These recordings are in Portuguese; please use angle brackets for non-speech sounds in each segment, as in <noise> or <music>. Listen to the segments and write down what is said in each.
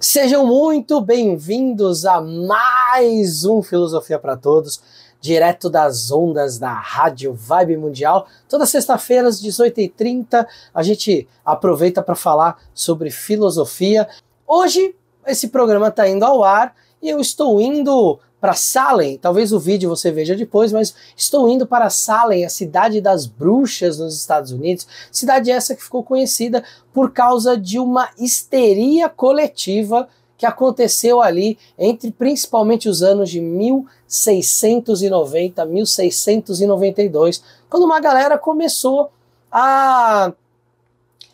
Sejam muito bem-vindos a mais um Filosofia para Todos, direto das ondas da Rádio Vibe Mundial. Toda sexta-feira, às 18h30, a gente aproveita para falar sobre filosofia. Hoje, esse programa está indo ao ar e eu estou indo para Salem. Talvez o vídeo você veja depois, mas estou indo para Salem, a cidade das bruxas nos Estados Unidos. Cidade essa que ficou conhecida por causa de uma histeria coletiva que aconteceu ali entre principalmente os anos de 1690 1692, quando uma galera começou a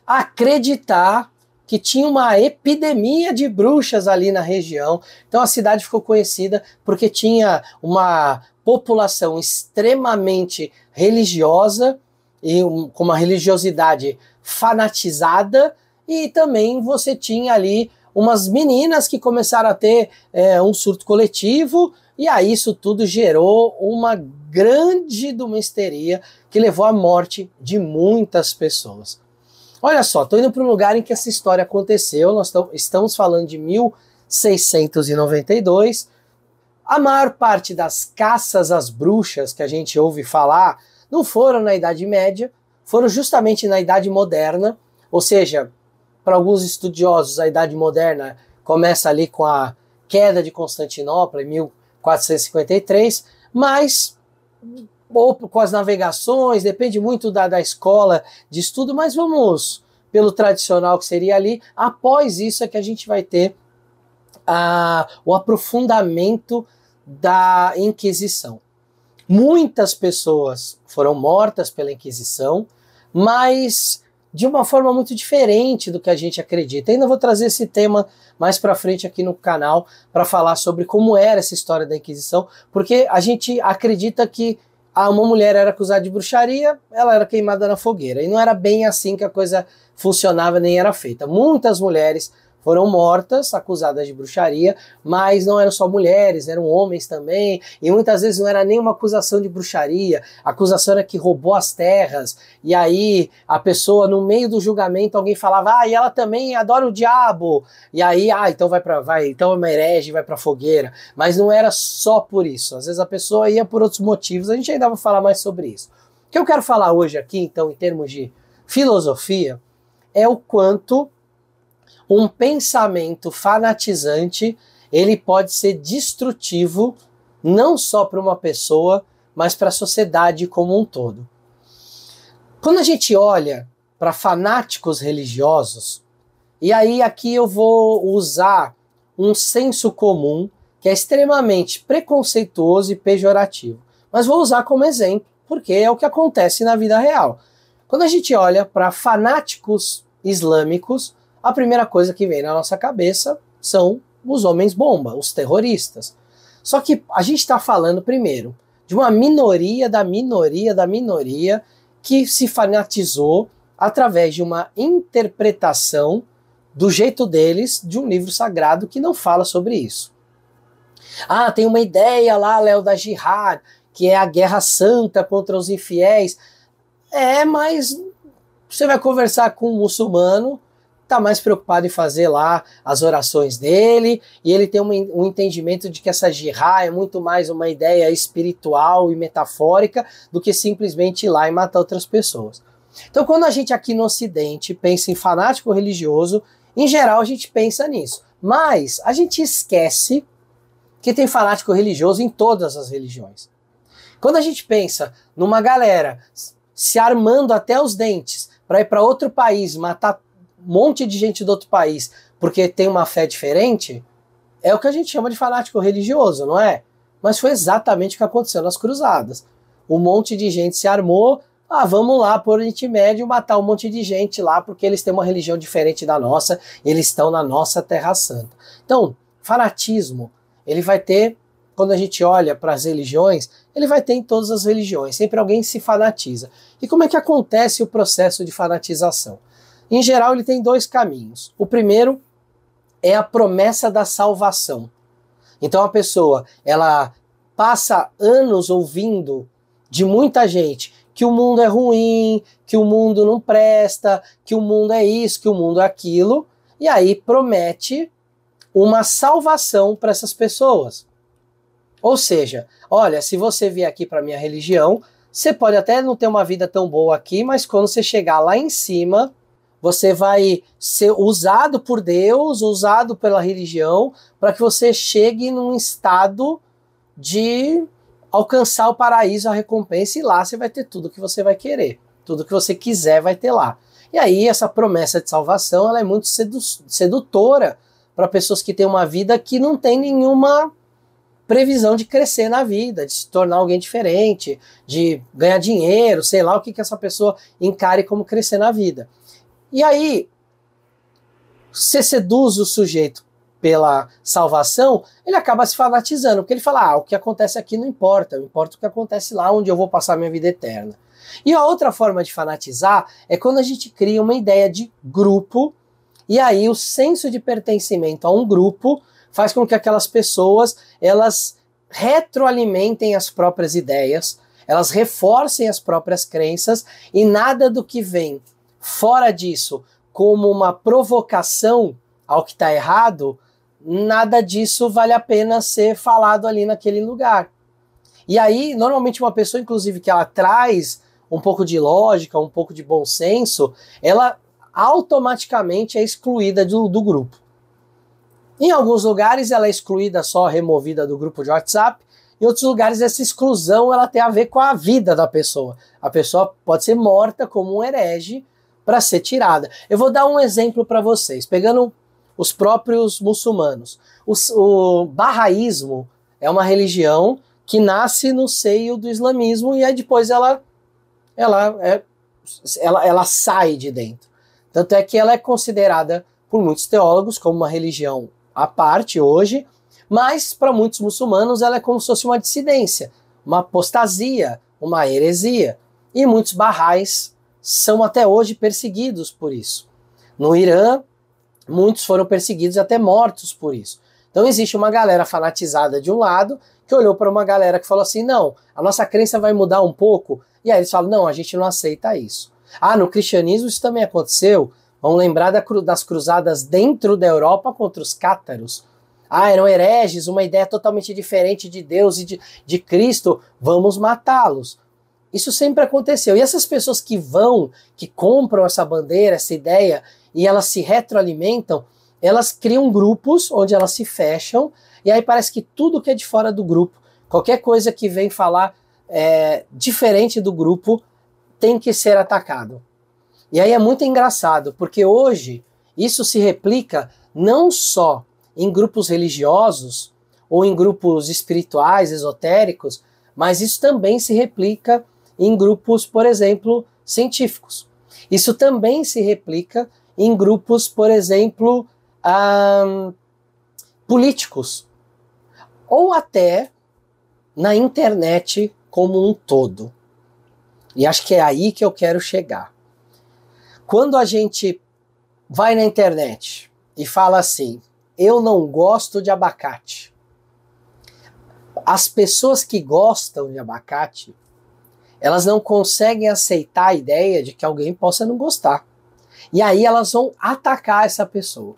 acreditar que tinha uma epidemia de bruxas ali na região. Então a cidade ficou conhecida porque tinha uma população extremamente religiosa e um, com uma religiosidade fanatizada, e também você tinha ali umas meninas que começaram a ter é, um surto coletivo, e aí isso tudo gerou uma grande histeria que levou à morte de muitas pessoas. Olha só, estou indo para um lugar em que essa história aconteceu, nós estamos falando de 1692. A maior parte das caças às bruxas que a gente ouve falar não foram na Idade Média, foram justamente na Idade Moderna, ou seja, para alguns estudiosos, a Idade Moderna começa ali com a queda de Constantinopla em 1453, mas ou com as navegações, depende muito da, da escola de estudo, mas vamos pelo tradicional que seria ali. Após isso é que a gente vai ter a o aprofundamento da Inquisição. Muitas pessoas foram mortas pela Inquisição, mas de uma forma muito diferente do que a gente acredita. Ainda vou trazer esse tema mais para frente aqui no canal para falar sobre como era essa história da Inquisição, porque a gente acredita que ah, uma mulher era acusada de bruxaria, ela era queimada na fogueira. E não era bem assim que a coisa funcionava nem era feita. Muitas mulheres foram mortas, acusadas de bruxaria, mas não eram só mulheres, eram homens também, e muitas vezes não era nenhuma acusação de bruxaria, a acusação era que roubou as terras, e aí a pessoa, no meio do julgamento, alguém falava, ah, e ela também adora o diabo, e aí, ah, então vai para vai, então é uma herege, vai pra fogueira, mas não era só por isso, às vezes a pessoa ia por outros motivos, a gente ainda vai falar mais sobre isso. O que eu quero falar hoje aqui, então, em termos de filosofia, é o quanto um pensamento fanatizante ele pode ser destrutivo não só para uma pessoa, mas para a sociedade como um todo. Quando a gente olha para fanáticos religiosos, e aí aqui eu vou usar um senso comum que é extremamente preconceituoso e pejorativo, mas vou usar como exemplo, porque é o que acontece na vida real. Quando a gente olha para fanáticos islâmicos, a primeira coisa que vem na nossa cabeça são os homens-bomba, os terroristas. Só que a gente está falando, primeiro, de uma minoria da minoria da minoria que se fanatizou através de uma interpretação do jeito deles de um livro sagrado que não fala sobre isso. Ah, tem uma ideia lá, Léo, da Jihad, que é a guerra santa contra os infiéis. É, mas você vai conversar com um muçulmano está mais preocupado em fazer lá as orações dele, e ele tem um, entendimento de que essa jihá é muito mais uma ideia espiritual e metafórica do que simplesmente ir lá e matar outras pessoas. Então, quando a gente aqui no Ocidente pensa em fanático religioso, em geral a gente pensa nisso, mas a gente esquece que tem fanático religioso em todas as religiões. Quando a gente pensa numa galera se armando até os dentes para ir para outro país matar monte de gente do outro país porque tem uma fé diferente, é o que a gente chama de fanático religioso, não é? Mas foi exatamente o que aconteceu nas cruzadas. Um monte de gente se armou, ah, vamos lá por o Oriente Médio matar um monte de gente lá porque eles têm uma religião diferente da nossa, eles estão na nossa Terra Santa. Então, fanatismo, ele vai ter quando a gente olha para as religiões, ele vai ter em todas as religiões, sempre alguém se fanatiza. E como é que acontece o processo de fanatização? Em geral, ele tem dois caminhos. O primeiro é a promessa da salvação. Então a pessoa, ela passa anos ouvindo de muita gente que o mundo é ruim, que o mundo não presta, que o mundo é isso, que o mundo é aquilo, e aí promete uma salvação para essas pessoas. Ou seja, olha, se você vier aqui para minha religião, você pode até não ter uma vida tão boa aqui, mas quando você chegar lá em cima, você vai ser usado por Deus, usado pela religião, para que você chegue num estado de alcançar o paraíso, a recompensa, e lá você vai ter tudo que você vai querer. Tudo que você quiser vai ter lá. E aí, essa promessa de salvação ela é muito sedu sedutora para pessoas que têm uma vida que não tem nenhuma previsão de crescer na vida, de se tornar alguém diferente, de ganhar dinheiro, sei lá o que, que essa pessoa encare como crescer na vida. E aí, você seduz o sujeito pela salvação, ele acaba se fanatizando, porque ele fala: ah, o que acontece aqui não importa, importa o que acontece lá onde eu vou passar minha vida eterna. E a outra forma de fanatizar é quando a gente cria uma ideia de grupo, e aí o senso de pertencimento a um grupo faz com que aquelas pessoas elas retroalimentem as próprias ideias, elas reforcem as próprias crenças, e nada do que vem fora disso como uma provocação ao que está errado, nada disso vale a pena ser falado ali naquele lugar. E aí, normalmente, uma pessoa, inclusive, que ela traz um pouco de lógica, um pouco de bom senso, ela automaticamente é excluída do, do grupo. Em alguns lugares, ela é excluída só, removida do grupo de WhatsApp. Em outros lugares, essa exclusão ela tem a ver com a vida da pessoa. A pessoa pode ser morta como um herege para ser tirada. Eu vou dar um exemplo para vocês, pegando os próprios muçulmanos. O, o barraísmo é uma religião que nasce no seio do islamismo e aí depois ela, ela, é, ela, ela sai de dentro. Tanto é que ela é considerada por muitos teólogos como uma religião à parte hoje, mas para muitos muçulmanos ela é como se fosse uma dissidência, uma apostasia, uma heresia. E muitos barrais são até hoje perseguidos por isso. No Irã, muitos foram perseguidos e até mortos por isso. Então existe uma galera fanatizada de um lado que olhou para uma galera que falou assim: não, a nossa crença vai mudar um pouco. E aí eles falam: não, a gente não aceita isso. Ah, no cristianismo isso também aconteceu. Vamos lembrar das cruzadas dentro da Europa contra os cátaros. Ah, eram hereges, uma ideia totalmente diferente de Deus e de, de Cristo. Vamos matá-los. Isso sempre aconteceu. E essas pessoas que vão, que compram essa bandeira, essa ideia, e elas se retroalimentam, elas criam grupos onde elas se fecham, e aí parece que tudo que é de fora do grupo, qualquer coisa que vem falar é, diferente do grupo, tem que ser atacado. E aí é muito engraçado, porque hoje isso se replica não só em grupos religiosos ou em grupos espirituais, esotéricos, mas isso também se replica em grupos, por exemplo, científicos. Isso também se replica em grupos, por exemplo, políticos. Ou até na internet como um todo. E acho que é aí que eu quero chegar. Quando a gente vai na internet e fala assim: eu não gosto de abacate. As pessoas que gostam de abacate elas não conseguem aceitar a ideia de que alguém possa não gostar. E aí elas vão atacar essa pessoa.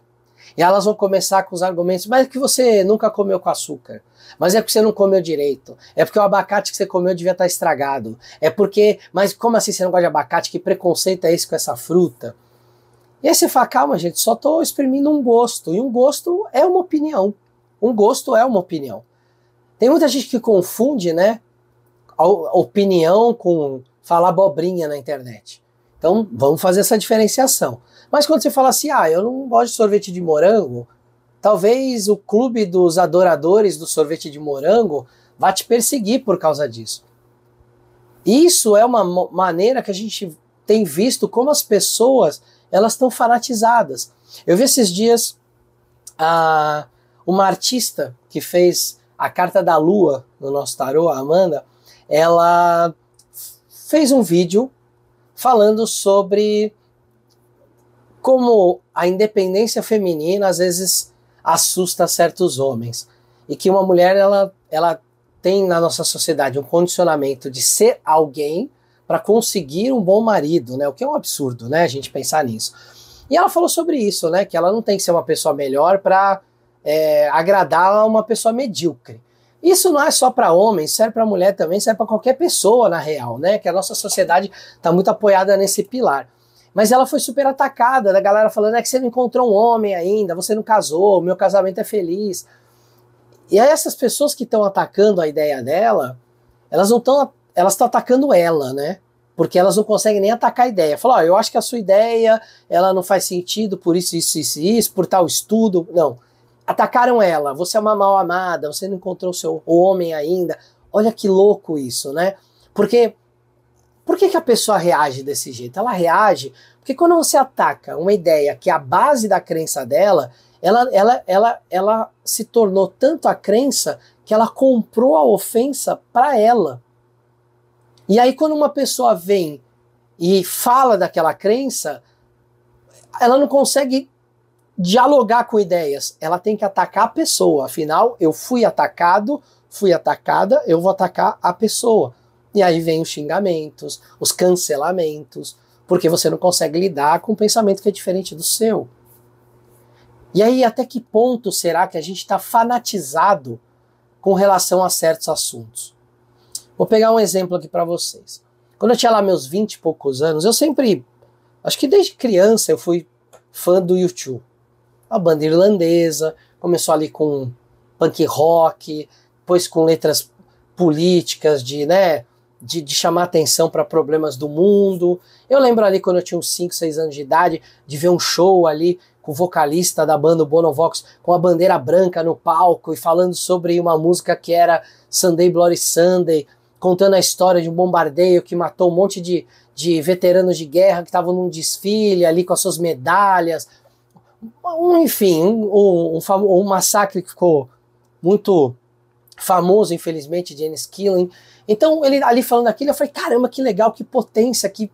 E elas vão começar com os argumentos, mas é que você nunca comeu com açúcar, mas é porque você não comeu direito, é porque o abacate que você comeu devia estar tá estragado, é porque, mas como assim você não gosta de abacate? Que preconceito é esse com essa fruta? E aí você fala, calma gente, só estou exprimindo um gosto, e um gosto é uma opinião. Um gosto é uma opinião. Tem muita gente que confunde, né, opinião com falar abobrinha na internet. Então vamos fazer essa diferenciação. Mas quando você fala assim, ah, eu não gosto de sorvete de morango, talvez o clube dos adoradores do sorvete de morango vá te perseguir por causa disso. Isso é uma maneira que a gente tem visto como as pessoas elas estão fanatizadas. Eu vi esses dias uma artista que fez a carta da lua no nosso tarô, a Amanda, ela fez um vídeo falando sobre como a independência feminina às vezes assusta certos homens e que uma mulher ela, ela tem na nossa sociedade um condicionamento de ser alguém para conseguir um bom marido, né? O que é um absurdo, né? A gente pensar nisso. E ela falou sobre isso, né? Que ela não tem que ser uma pessoa melhor para é, eh, agradar uma pessoa medíocre. Isso não é só para homens, serve é para mulher também, serve é para qualquer pessoa na real, né? Que a nossa sociedade está muito apoiada nesse pilar. Mas ela foi super atacada, da né? galera falando é que você não encontrou um homem ainda, você não casou, meu casamento é feliz. E aí essas pessoas que estão atacando a ideia dela, elas não estão, elas estão atacando ela, né? Porque elas não conseguem nem atacar a ideia. Falar, oh, eu acho que a sua ideia, ela não faz sentido por isso, isso, isso, isso, por tal estudo. Não Atacaram ela, você é uma mal amada, você não encontrou seu homem ainda. Olha que louco isso, né? Porque por que, que a pessoa reage desse jeito? Ela reage porque quando você ataca uma ideia que é a base da crença dela, ela, ela, ela, ela se tornou tanto a crença que ela comprou a ofensa para ela. E aí, quando uma pessoa vem e fala daquela crença, ela não consegue dialogar com ideias, ela tem que atacar a pessoa. Afinal, eu fui atacado, fui atacada, eu vou atacar a pessoa. E aí vem os xingamentos, os cancelamentos, porque você não consegue lidar com um pensamento que é diferente do seu. E aí, até que ponto será que a gente está fanatizado com relação a certos assuntos? Vou pegar um exemplo aqui para vocês. Quando eu tinha lá meus 20 e poucos anos, eu sempre, acho que desde criança, eu fui fã do YouTube a banda irlandesa, começou ali com punk rock, depois com letras políticas de, né, de, de chamar atenção para problemas do mundo. Eu lembro ali quando eu tinha uns 5, 6 anos de idade, de ver um show ali com o vocalista da banda Bonovox com a bandeira branca no palco e falando sobre uma música que era Sunday Bloody Sunday, contando a história de um bombardeio que matou um monte de, de veteranos de guerra que estavam num desfile ali com as suas medalhas, um, enfim, um, um, um, massacre que ficou muito famoso, infelizmente, de Ennis Killing. Então, ele ali falando aquilo, eu falei, caramba, que legal, que potência, que,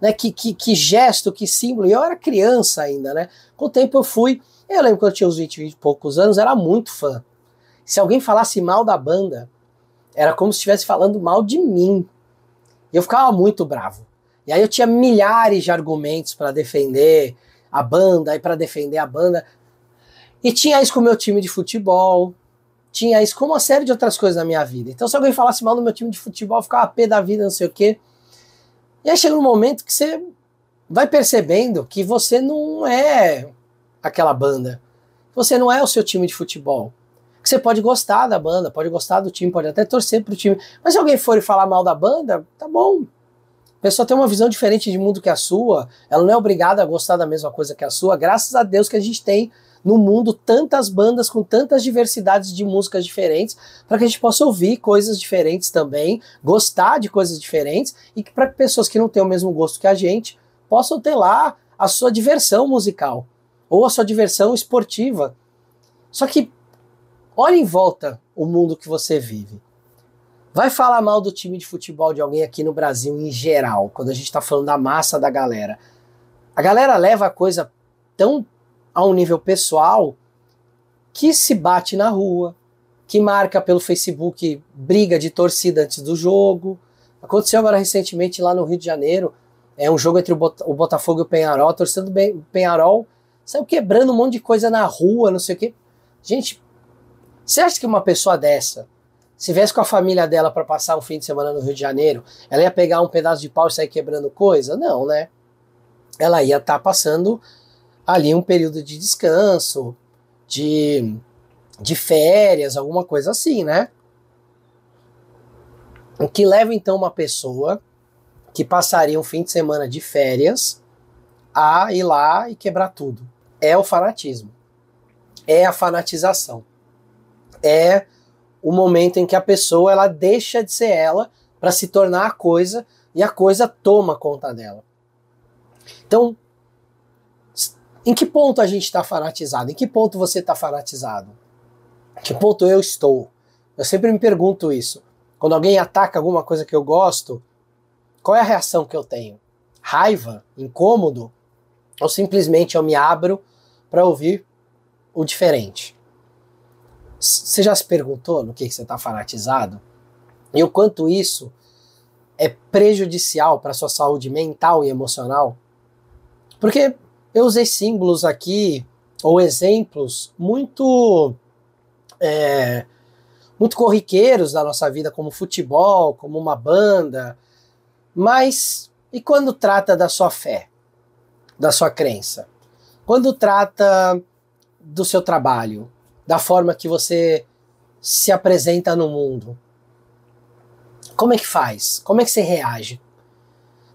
né, que, que, que gesto, que símbolo. E eu era criança ainda, né? Com o tempo eu fui, eu lembro quando eu tinha uns 20, 20 e poucos anos, era muito fã. Se alguém falasse mal da banda, era como se estivesse falando mal de mim. Eu ficava muito bravo. E aí eu tinha milhares de argumentos para defender, a banda e para defender a banda. E tinha isso com o meu time de futebol, tinha isso com uma série de outras coisas na minha vida. Então, se alguém falasse mal do meu time de futebol, eu ficava pé da vida, não sei o quê. E aí chega um momento que você vai percebendo que você não é aquela banda. Você não é o seu time de futebol. Que você pode gostar da banda, pode gostar do time, pode até torcer pro time. Mas se alguém for e falar mal da banda, tá bom, a pessoa tem uma visão diferente de mundo que a sua, ela não é obrigada a gostar da mesma coisa que a sua. Graças a Deus que a gente tem no mundo tantas bandas com tantas diversidades de músicas diferentes, para que a gente possa ouvir coisas diferentes também, gostar de coisas diferentes e que para pessoas que não têm o mesmo gosto que a gente possam ter lá a sua diversão musical ou a sua diversão esportiva. Só que olhe em volta o mundo que você vive. Vai falar mal do time de futebol de alguém aqui no Brasil em geral, quando a gente está falando da massa da galera. A galera leva a coisa tão a um nível pessoal que se bate na rua, que marca pelo Facebook briga de torcida antes do jogo. Aconteceu agora recentemente lá no Rio de Janeiro, é um jogo entre o, Botafogo e o Penharol, torcendo bem o Penharol saiu quebrando um monte de coisa na rua, não sei o quê. Gente, você acha que uma pessoa dessa se viesse com a família dela para passar um fim de semana no Rio de Janeiro, ela ia pegar um pedaço de pau e sair quebrando coisa? Não, né? Ela ia estar tá passando ali um período de descanso, de, de férias, alguma coisa assim, né? O que leva então uma pessoa que passaria um fim de semana de férias a ir lá e quebrar tudo? É o fanatismo. É a fanatização. É o momento em que a pessoa ela deixa de ser ela para se tornar a coisa e a coisa toma conta dela. Então, em que ponto a gente está fanatizado? Em que ponto você está fanatizado? Em que ponto eu estou? Eu sempre me pergunto isso. Quando alguém ataca alguma coisa que eu gosto, qual é a reação que eu tenho? Raiva? Incômodo? Ou simplesmente eu me abro para ouvir o diferente? Você já se perguntou no que, que você está fanatizado? E o quanto isso é prejudicial para sua saúde mental e emocional? Porque eu usei símbolos aqui ou exemplos muito é, muito corriqueiros da nossa vida, como futebol, como uma banda, mas e quando trata da sua fé, da sua crença? Quando trata do seu trabalho, da forma que você se apresenta no mundo? Como é que faz? Como é que você reage?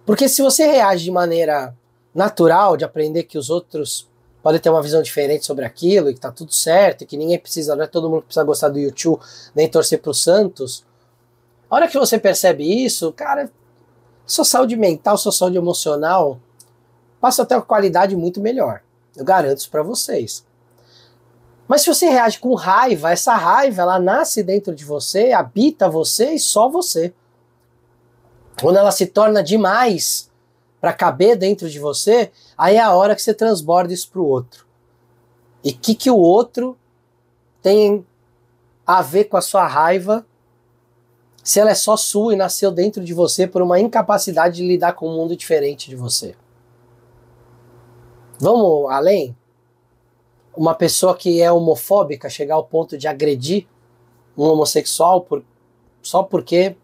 Porque se você reage de maneira natural, de aprender que os outros podem ter uma visão diferente sobre aquilo e que tá tudo certo, e que ninguém precisa, não é todo mundo que precisa gostar do YouTube, nem torcer pro Santos. A hora que você percebe isso, cara, sua saúde mental, sua saúde emocional passa a ter uma qualidade muito melhor. Eu garanto isso para vocês. Mas se você reage com raiva, essa raiva ela nasce dentro de você, habita você e só você. Quando ela se torna demais para caber dentro de você, aí é a hora que você transborda isso para o outro. E o que, que o outro tem a ver com a sua raiva se ela é só sua e nasceu dentro de você por uma incapacidade de lidar com um mundo diferente de você? Vamos além? uma pessoa que é homofóbica chegar ao ponto de agredir um homossexual por, só porque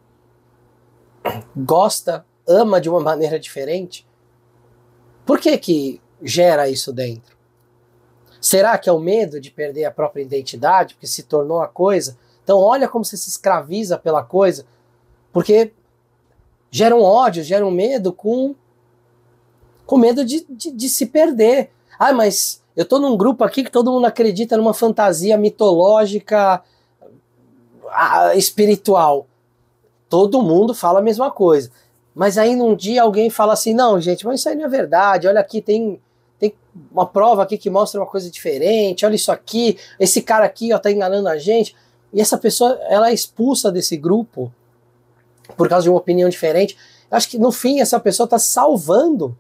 gosta, ama de uma maneira diferente? Por que que gera isso dentro? Será que é o medo de perder a própria identidade, porque se tornou a coisa? Então olha como você se escraviza pela coisa, porque gera um ódio, gera um medo com, com medo de, de, de se perder. Ah, mas eu estou num grupo aqui que todo mundo acredita numa fantasia mitológica ah, espiritual. Todo mundo fala a mesma coisa. Mas aí num dia alguém fala assim: não, gente, mas isso aí não é verdade. Olha aqui, tem, tem uma prova aqui que mostra uma coisa diferente. Olha isso aqui, esse cara aqui ó, tá enganando a gente. E essa pessoa ela é expulsa desse grupo por causa de uma opinião diferente. Acho que no fim essa pessoa está salvando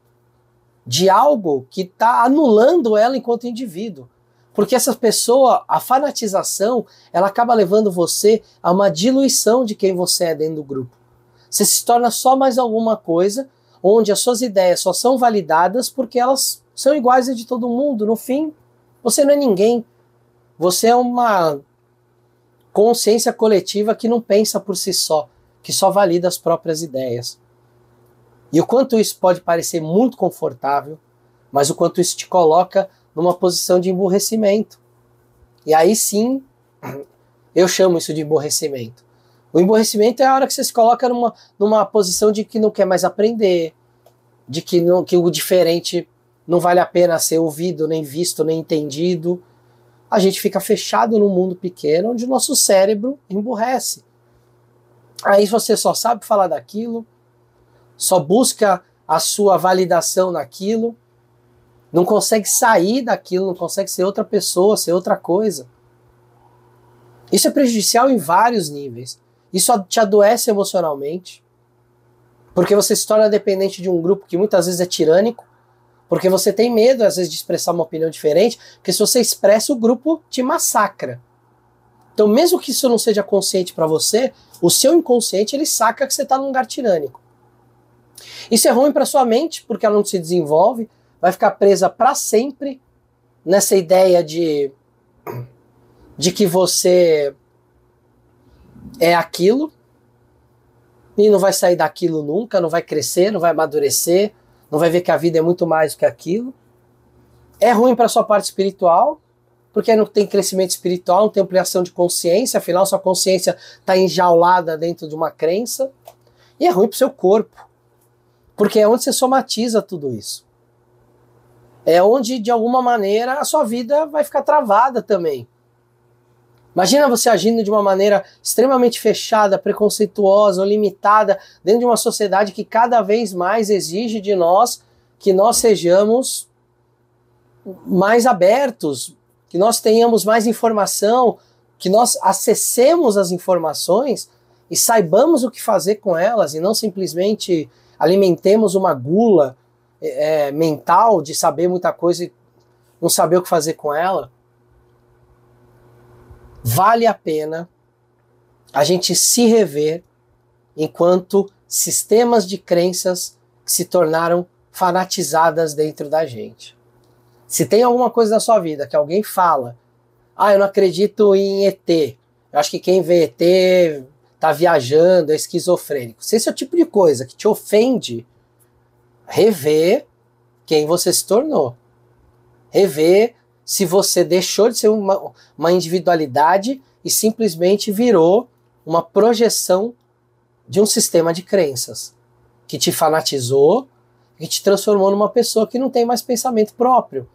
de algo que está anulando ela enquanto indivíduo. Porque essa pessoa, a fanatização, ela acaba levando você a uma diluição de quem você é dentro do grupo. Você se torna só mais alguma coisa, onde as suas ideias só são validadas porque elas são iguais a de todo mundo. No fim, você não é ninguém. Você é uma consciência coletiva que não pensa por si só, que só valida as próprias ideias. E o quanto isso pode parecer muito confortável, mas o quanto isso te coloca numa posição de emburrecimento. E aí sim, <clears throat> eu chamo isso de emburrecimento. O emburrecimento é a hora que você se coloca numa, numa posição de que não quer mais aprender, de que, não, que o diferente não vale a pena ser ouvido, nem visto, nem entendido. A gente fica fechado num mundo pequeno onde o nosso cérebro emburrece. Aí você só sabe falar daquilo, só busca a sua validação naquilo, não consegue sair daquilo, não consegue ser outra pessoa, ser outra coisa. Isso é prejudicial em vários níveis. Isso te adoece emocionalmente, porque você se torna dependente de um grupo que muitas vezes é tirânico, porque você tem medo, às vezes, de expressar uma opinião diferente, porque se você expressa, o grupo te massacra. Então, mesmo que isso não seja consciente para você, o seu inconsciente ele saca que você está num lugar tirânico. Isso é ruim para sua mente, porque ela não se desenvolve, vai ficar presa para sempre nessa ideia de de que você é aquilo e não vai sair daquilo nunca, não vai crescer, não vai amadurecer, não vai ver que a vida é muito mais do que aquilo. É ruim para sua parte espiritual, porque não tem crescimento espiritual, não tem ampliação de consciência, afinal sua consciência está enjaulada dentro de uma crença. E é ruim para o seu corpo, porque é onde você somatiza tudo isso. É onde, de alguma maneira, a sua vida vai ficar travada também. Imagina você agindo de uma maneira extremamente fechada, preconceituosa, limitada, dentro de uma sociedade que cada vez mais exige de nós que nós sejamos mais abertos, que nós tenhamos mais informação, que nós acessemos as informações e saibamos o que fazer com elas e não simplesmente alimentemos uma gula é, é, mental de saber muita coisa e não saber o que fazer com ela, vale a pena a gente se rever enquanto sistemas de crenças que se tornaram fanatizadas dentro da gente. Se tem alguma coisa na sua vida que alguém fala, ah, eu não acredito em ET, eu acho que quem vê ET tá viajando, é esquizofrênico. Se esse é o tipo de coisa que te ofende, rever quem você se tornou. Rever se você deixou de ser uma, uma individualidade e simplesmente virou uma projeção de um sistema de crenças que te fanatizou e te transformou numa pessoa que não tem mais pensamento próprio.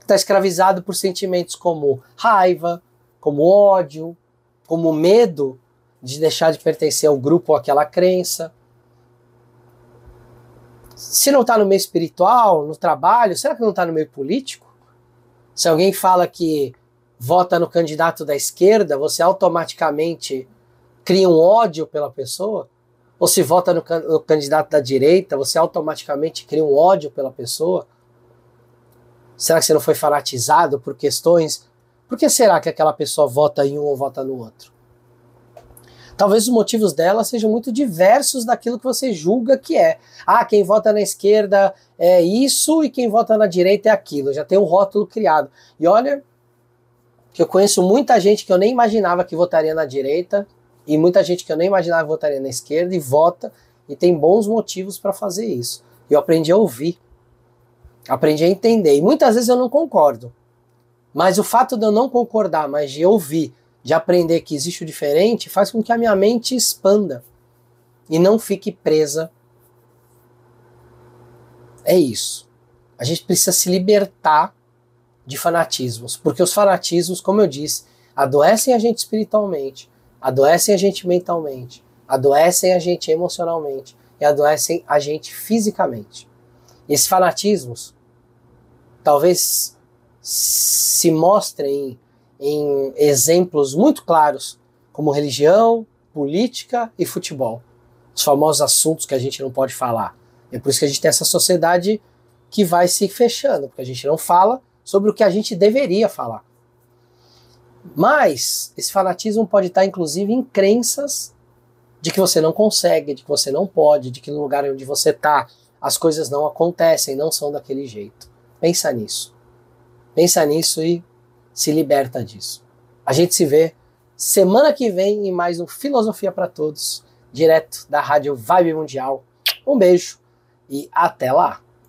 Está escravizado por sentimentos como raiva, como ódio, como medo, de deixar de pertencer ao grupo ou àquela crença. Se não está no meio espiritual, no trabalho, será que não está no meio político? Se alguém fala que vota no candidato da esquerda, você automaticamente cria um ódio pela pessoa? Ou se vota no, can no candidato da direita, você automaticamente cria um ódio pela pessoa? Será que você não foi fanatizado por questões? Por que será que aquela pessoa vota em um ou vota no outro? Talvez os motivos dela sejam muito diversos daquilo que você julga que é. Ah, quem vota na esquerda é isso e quem vota na direita é aquilo. Já tem um rótulo criado. E olha, que eu conheço muita gente que eu nem imaginava que votaria na direita e muita gente que eu nem imaginava que votaria na esquerda e vota e tem bons motivos para fazer isso. Eu aprendi a ouvir, aprendi a entender. E muitas vezes eu não concordo, mas o fato de eu não concordar, mas de ouvir de aprender que existe o diferente faz com que a minha mente expanda e não fique presa. É isso. A gente precisa se libertar de fanatismos, porque os fanatismos, como eu disse, adoecem a gente espiritualmente, adoecem a gente mentalmente, adoecem a gente emocionalmente e adoecem a gente fisicamente. E esses fanatismos talvez se mostrem em exemplos muito claros, como religião, política e futebol. Os famosos assuntos que a gente não pode falar. É por isso que a gente tem essa sociedade que vai se fechando, porque a gente não fala sobre o que a gente deveria falar. Mas esse fanatismo pode estar, inclusive, em crenças de que você não consegue, de que você não pode, de que no lugar onde você está as coisas não acontecem, não são daquele jeito. Pensa nisso. Pensa nisso e se liberta disso. A gente se vê semana que vem em mais um Filosofia para Todos, direto da Rádio Vibe Mundial. Um beijo e até lá!